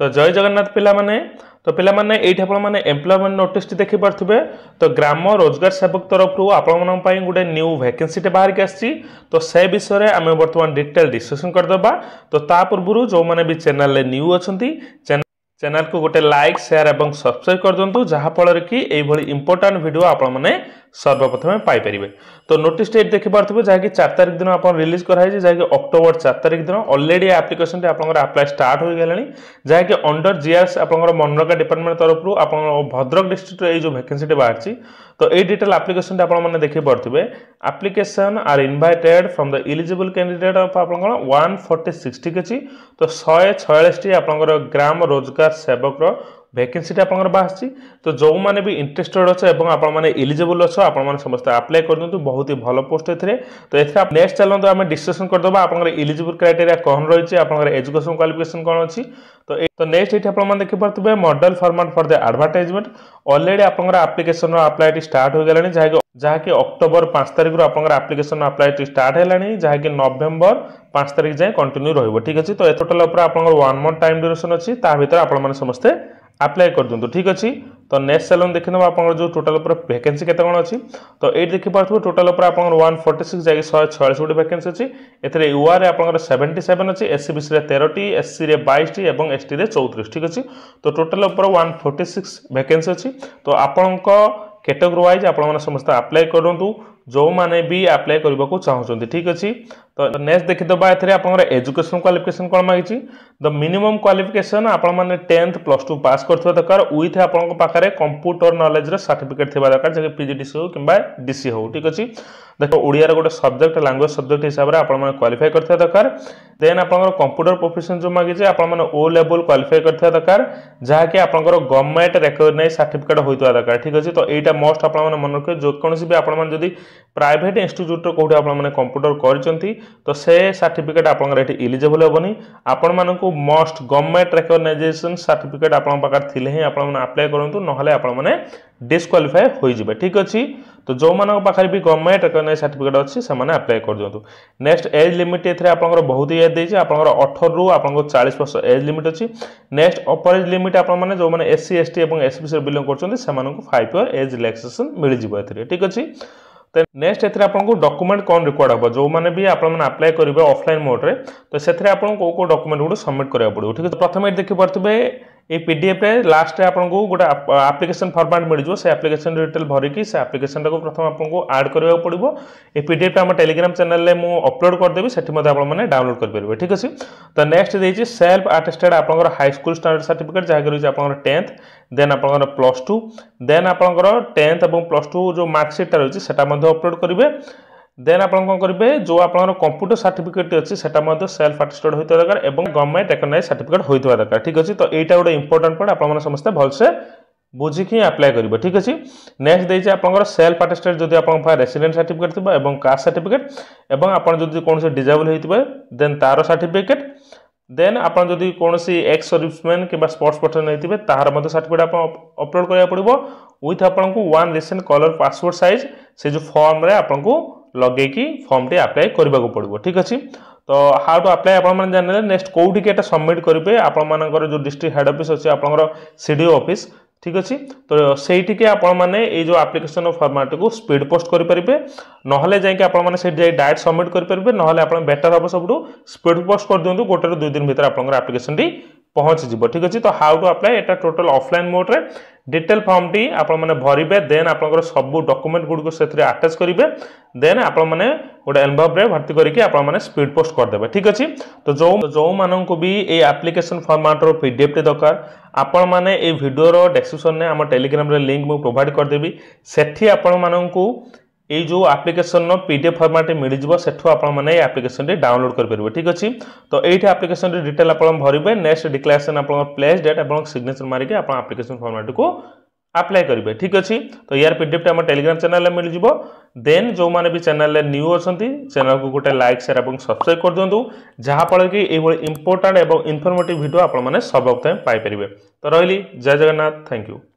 ତ ଜୟ ଜଗନ୍ନାଥ ପିଲାମାନେ ତ ପିଲାମାନେ ଏଇଠି ଆପଣମାନେ ଏମ୍ପ୍ଲୟମେଣ୍ଟ ନୋଟିସ୍ଟି ଦେଖିପାରୁଥିବେ ତ ଗ୍ରାମ ରୋଜଗାର ସେବକ ତରଫରୁ ଆପଣମାନଙ୍କ ପାଇଁ ଗୋଟେ ନ୍ୟୁ ଭ୍ୟାକେନ୍ସିଟେ ବାହାରିକି ଆସିଛି ତ ସେ ବିଷୟରେ ଆମେ ବର୍ତ୍ତମାନ ଡିଟେଲ୍ ଡିସ୍କସନ୍ କରିଦେବା ତ ତା ପୂର୍ବରୁ ଯେଉଁମାନେ ବି ଚ୍ୟାନେଲରେ ନ୍ୟୁ ଅଛନ୍ତି ଚ୍ୟାନେଲକୁ ଗୋଟେ ଲାଇକ୍ ସେୟାର ଏବଂ ସବସ୍କ୍ରାଇବ୍ କରିଦିଅନ୍ତୁ ଯାହାଫଳରେ କି ଏଇଭଳି ଇମ୍ପୋର୍ଟାଣ୍ଟ ଭିଡ଼ିଓ ଆପଣମାନେ সর্বপ্রথমে পাইপারে তো নোটিস ডেট দেখিপারে যা চার তারিখ দিন আপনার রিলিজ করা হয়েছে যা অক্টোবর চার তারিখ দিন অলরেডি এই আপ্লিকেসনটি আপনার আপ্লাই স্টার্ট হয়ে গেলে যা অন্ডর জিআরএস আপনার মনরেগা ডিপার্টমেন্ট তরফর আপনার ভদ্রক ডিস্ট্রিক্টর এই যে ভ্যাকেন্সিটি বাহারছি তো এই ডিটেল আপ্লিকেসনটি আপনার দেখিপারে আপ্লিকেসন আর invited from the eligible candidate of আপনার ওয়ান ফর্টি সিক্স ঠিক আছে তো শহে ছয়াশটি আপনার গ্রাম রোজগার সেবকর ভ্যাকেন্সিটা আপনার বাহারছি তো যে ইন্টারেস্টেড অছ এবং আপনার এলিজিবল অছ আপনার সমস্ত আপ্লাই করে দিন বহুত ভালো পোস্ট এতে তো এতে নেক্সট চালু আমি ডিসকসন করেদবা আপনার এলিজিবল ক্রাইটেরিয়া কম রয়েছে আপনার এজুকেশন কোয়ালিফিকেশন কম অছি তো তো নেক্সট এটি আপনার দেখিপারে model format for the advertisement already আপনার আপ্লিকেশন আপ্লাই এটি স্টার্ট হয়ে গেলে যা ଯାହାକି ଅକ୍ଟୋବର ପାଞ୍ଚ ତାରିଖରୁ ଆପଣଙ୍କର ଆପ୍ଲିକେସନ୍ ଆପ୍ଲାଏ স্টার্ট ହେଲାଣି ଯାହାକି ନଭେମ୍ବର ପାଞ୍ଚ ତାରିଖ ଯାଏଁ କଣ୍ଟିନ୍ୟୁ ରହିବ ଠିକ୍ ଅଛି ତ ଏ ଟୋଟାଲ୍ উপরে আপনার ওয়ান মন্থ টাইম ଡ୍ୟୁରେସନ୍ ଅଛି তা ভিতরে আপনার সমস্ত ଆପ୍ଲାଏ କରିଦିଅନ୍ତୁ ଠିକ୍ ଅଛି ତ ନେକ୍ସଟ ସାଲନ୍ ଦେଖିନେବା ଆପଣଙ୍କର ଯେଉଁ ଟୋଟାଲ ଉପରେ ଭ୍ୟାକେନ୍ସି କେତେ କ'ଣ ଅଛି ତ ଏଇଠି ଦେଖିପାରୁଥିବେ ଟୋଟାଲ ଉପରେ ଆପଣଙ୍କର ୱାନ୍ ଫର୍ଟି ସିକ୍ସ ଯାଇକି ଶହେ ଛୟାଳିଶ ଗୋଟି ଭ୍ୟାକେନ୍ସି ଅଛି ଏଥିରେ ୟୁଆର୍ରେ ଆପଣଙ୍କର ସେଭେଣ୍ଟି ସେଭେନ୍ ଅଛି ଏସ୍ସି ବିସିରେ ତେରଟି ଏସ୍ସିରେ ବାଇଶଟି ଏବଂ ଏସ୍ଟିରେ ଚଉତିରିଶ ଠିକ୍ ଅଛି ତ ଟୋଟାଲ ଉପରେ ୱାନ୍ ଫର୍ଟି ସିକ୍ସ ଭ୍ୟାକେନ୍ସି ଅଛି ତ ଆପଣଙ୍କ କ୍ୟାଟେଗୋରୀ ୱାଇଜ୍ ଆପଣମାନେ ସମସ୍ତେ ଆପ୍ଲାଏ କରନ୍ତୁ ଯେଉଁମାନେ ବି ଆପ୍ଲାଏ କରିବାକୁ ଚାହୁଁଛନ୍ତି ଠିକ୍ ଅଛି ତ ନେକ୍ସଟ ଦେଖିଦେବା ଏଥିରେ ଆପଣଙ୍କର ଏଜୁକେସନ୍ କ୍ୱାଲିଫିକେସନ୍ କ'ଣ ମାଗିଛି ଦ ମିନିମମ୍ କ୍ୱାଲିଫିକେସନ୍ ଆପଣମାନେ ଟେନ୍ଥ ପ୍ଲସ୍ ଟୁ ପାସ୍ କରିଥିବା ଦରକାର ୱିଥ୍ ଆପଣଙ୍କ ପାଖରେ କମ୍ପ୍ୟୁଟର ନଲେଜର ସାର୍ଟିଫିକେଟ୍ ଥିବା ଦରକାର ଯାହାକି ପି ଜି ଡି ସି ହେଉ କିମ୍ବା ଡି ସି ହେଉ ଠିକ୍ ଅଛି ଦେଖ ଓଡ଼ିଆର ଗୋଟେ ସବଜେକ୍ଟ ଲାଙ୍ଗୁଏଜ ସବଜେକ୍ଟ ହିସାବରେ ଆପଣମାନେ କ୍ୱାଲିଫାଏ କରିଥିବା ଦରକାର ଦେନ୍ ଆପଣଙ୍କର କମ୍ପ୍ୟୁଟର ପ୍ରୋଫେସନ୍ ଯେଉଁ ମାଗିଛି ଆପଣମାନେ ଓ ଲେବୁଲ୍ କ୍ୱାଲିଫାଏ କରିଥିବା ଦରକାର ଯାହାକି ଆପଣଙ୍କର ଗଭର୍ଣ୍ଣମେଣ୍ଟ ରେକଗ୍ନାଇଜ୍ ସାର୍ଟିଫିକେଟ୍ ହୋଇଥିବା ଦରକାର ଠିକ୍ ଅଛି ତ ଏଇଟା ମଷ୍ଟ ଆପଣମାନେ ମନେ ରଖିବେ ଯେକୌଣସି ବି ଆପଣମାନେ ଯଦି ପ୍ରାଇଭେଟ୍ ଇନଷ୍ଟିଚ୍ୟୁଟ୍ର କେଉଁଠି ଆପଣମାନେ କମ୍ପ୍ୟୁଟର କରିଛନ୍ତି ତ ସେ ସାର୍ଟିଫିକେଟ୍ ଆପଣଙ୍କର ଏଠି ଇଲିଜିବଲ୍ ହେବନି ଆପଣମାନଙ୍କୁ ମଷ୍ଟ ଗଭର୍ଣ୍ଣମେଣ୍ଟ ରେକଗ୍ନାଇଜେସନ୍ ସାର୍ଟିଫିକେଟ୍ ଆପଣଙ୍କ ପାଖରେ ଥିଲେ ହିଁ ଆପଣମାନେ ଆପ୍ଲାଏ କରନ୍ତୁ ନହେଲେ ଆପଣମାନେ ডিসকোয়ালিফাই হয়ে ঠিক আছে তো যে পাখে বি গভর্নমেন্ট রেকগনাইজ সার্টিফিকেট অছি সে আপ্লাই করদিও নেক্সট এজ লিমিট এর আপনার বহুত ইয়ে দিয়েছে আপনার অঠর রু আপনার চাশ বর্ষ এজ লিমিট অছি নেক্সট অপর এজ লিমিট আপনার যে এসসি এসটি এবং এসপিসি বিলং করছেন সে ফাইভ ইয়র এজ রিলাক্সেসন মিলিযোগ এর ঠিক আছে नेक्स्ट एथरे आपको डॉक्यूमेंट कौन रिक्वायर्ड हम जो मैंने भी आप आप्लाय करेंगे अफलाइन मोड्रे तो से आपको कौ कौ डॉक्यूमेंट गुड़ सबमिट करा पड़ो ठीक है प्रथम ये देखिपे ए पीडीएफ लास्ट आपको गोटे आप्लिकेसन फर्माट मिल से आप्लिकेसन डिटेल भरिकी से आप्लिकेसन टाक प्रथम आपको आड करा पड़ो ए पीडीएफ आम टेलीग्राम चैनल में अपलोड करदेवी से डाउनलोड करेंगे ठीक अच्छे तो नेक्स्ट देखिए सेल्फ आटेस्टेड आप हाईस्कल स्टाणार्ड सार्टिफिकेट जहाँ रही है आप टेन्थ देन आप प्लस टू देन आप टेन्थ और प्लस टू जो मार्कसीटा रही है अपलोड करेंगे দেন আপনার কম করবে যে আপনার কম্পুটর সার্টিফিকেট অছে সেটা মধ্যে সেলফ আটেস্টেড হয়ে দরকার এবং গভর্নমেন্ট রেকগনাইজ সার্টিফিকেট হয়ে দরকার ঠিক আছে তো এইটা গোটে ইম্পর্টাট পয়েন্ট আপনার সমস্তে ভালসে বুঝিকি আপ্লাই করবে ঠিক আছে নেক্সট দিয়েছে আপনার সেলফ আটেস্টেড যদি আপনার পাখে রেসিডেন্ট সার্টিফিকেট থাকবে এবং কাস্ট সার্টিফিকেট এবং আপনার যদি কোণী ডিজেবল হয়ে দেন তার সার্টিফিকেট দেন আপনার যদি কোণী এক্স সর্ভিসম্যান কিংবা স্পোর্টস পর্সন হয়ে তাহার মধ্যে সার্টিফিকেট আপনার অপলোড করা পড়ব উইথ আপনার one recent colour passport size সে যে ফর্মরে আপনার ଲଗେଇକି ଫର୍ମଟି ଆପ୍ଲାଏ କରିବାକୁ ପଡ଼ିବ ଠିକ୍ ଅଛି ତ ହାଉ ଟୁ ଆପ୍ଲାଏ ଆପଣମାନେ ଜାଣିଲେ ନେକ୍ସଟ କେଉଁଠିକି ଏଇଟା ସବମିଟ୍ କରିବେ ଆପଣମାନଙ୍କର ଯେଉଁ ଡିଷ୍ଟ୍ରିକ୍ଟ ହେଡ୍ ଅଫିସ୍ ଅଛି ଆପଣଙ୍କର ସି ଡି ଓ ଅଫିସ୍ ଠିକ୍ ଅଛି ତ ସେଇଠିକି ଆପଣମାନେ ଏଇ ଯେଉଁ ଆପ୍ଲିକେସନ୍ ଫର୍ମାଟ୍କୁ ସ୍ପିଡ୍ ପୋଷ୍ଟ କରିପାରିବେ ନହେଲେ ଯାଇକି ଆପଣମାନେ ସେଇଠି ଯାଇ ଡାଇରେକ୍ଟ ସବମିଟ୍ କରିପାରିବେ ନହେଲେ ଆପଣ ବେଟର୍ ହେବ ସବୁଠୁ ସ୍ପିଡ୍ ପୋଷ୍ଟ କରିଦିଅନ୍ତୁ ଗୋଟେରୁ ଦୁଇ ଦିନ ଭିତରେ ଆପଣଙ୍କର ଆପ୍ଲିକେସନ୍ଟି ପହଞ୍ଚିଯିବ ଠିକ୍ ଅଛି ତ ହାଉ ଟୁ ଆପ୍ଲାଏ ଏଇଟା ଟୋଟାଲ୍ ଅଫଲାଇନ୍ ମୋଡ଼୍ରେ ডিটেল ফর্মটি আপনার মানে ভরবে দেন আপনার সবু ডকুমেন্ট গুড় সেটি আটাচ করবে দেন আপনার গোটে মানে এনভভে ভর্তি করি আপনার স্পিড পোস্ট করেদেবে ঠিক আছে তো যে যে বি এই আপ্লিকেসন ফর্মাটর পিডিএফটি দরকার আপন মানে এই ভিডিওর ডেসক্রিপশনে আমার টেলিগ্রামে লিঙ্ক মু প্রোভাইড করেদেবি সেটি আপনার এই যে আপ্লিকেসন পিডিএফ ফর্মাট মিলিযোগ সেঠু আপনার এই আপ্লিকেসনটি ডাউনলোড করে পারবে ঠিক আছে তো এইটি আপ্লিকেসনটি ডিটেল আপনার ভরবে নেক্সট ডিক্লারেসন আপনার প্লেস ডেট এবং সিগনেচর মারিকি আপনার আপ্লিকেসন ফর্মাটকু আপ্লাই করবে ঠিক আছে তো ইয়ার পিডিএফটি আমার টেলিগ্রাম চ্যানেলে মিলিযোগ দেন যে বি চ্যানেলে নিউ অনেক চ্যানেলকে গোটে লাইক সেয়ার এবং সবসক্রাইব করে দিও যাফলে কি এইভাবে ইম্পর্টাট এবং ইনফর্মেটিভ ভিডিও আপনার সবক পাইপারে তো রহলি জয় জগন্নাথ থ্যাংক ইউ